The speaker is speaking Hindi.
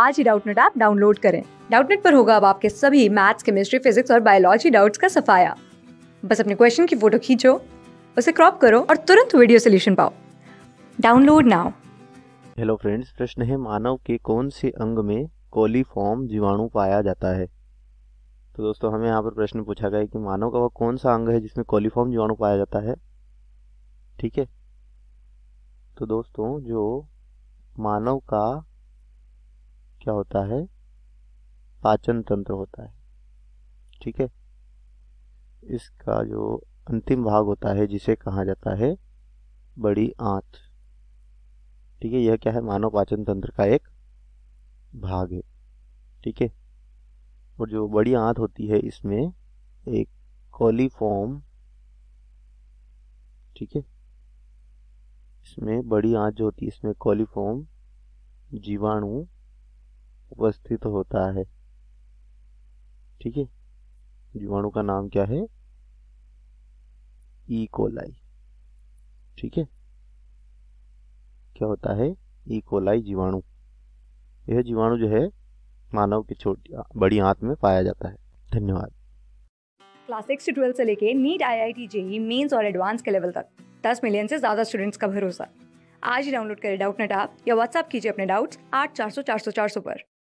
आज ही डाउटनेट ऐप डाउनलोड करें डाउटनेट पर होगा अब आपके सभी मैथ्स केमिस्ट्री फिजिक्स और बायोलॉजी डाउट्स का सफाया बस अपने क्वेश्चन की फोटो खींचो उसे क्रॉप करो और तुरंत वीडियो सोल्यूशन पाओ डाउनलोड नाउ हेलो फ्रेंड्स प्रश्न है मानव के कौन से अंग में कोलीफॉर्म जीवाणु पाया जाता है तो दोस्तों हमें यहाँ पर प्रश्न पूछा गया है कि मानव का वह कौन सा अंग है जिसमें कोलीफॉर्म जीवाणु पाया जाता है ठीक है तो दोस्तों जो मानव का क्या होता है पाचन तंत्र होता है ठीक है इसका जो अंतिम भाग होता है जिसे कहा जाता है बड़ी आंत ठीक है यह क्या है मानव पाचन तंत्र का एक भाग है ठीक है और जो बड़ी आंत होती है इसमें एक कॉलीफॉर्म ठीक है इसमें बड़ी आंत जो होती है इसमें कॉलीफॉर्म जीवाणु उपस्थित होता है ठीक है जीवाणु का नाम क्या है ई e. कोलाई ठीक है क्या होता है ई e. कोलाई जीवाणु यह जीवाणु जो है मानव की छोटी बड़ी आंत में पाया जाता है धन्यवाद क्लास सिक्स से ट्वेल्थ से लेके NEET I I T JEE mains और एडवांस के लेवल तक दस मिलियन से ज़्यादा स्टूडेंट्स का भरोसा आज ही डाउनलोड करें डाउट नेट आप या व्हाट्सअप कीजिए अपने डाउट्स आठ चार सौ चार सौ चार सौ पर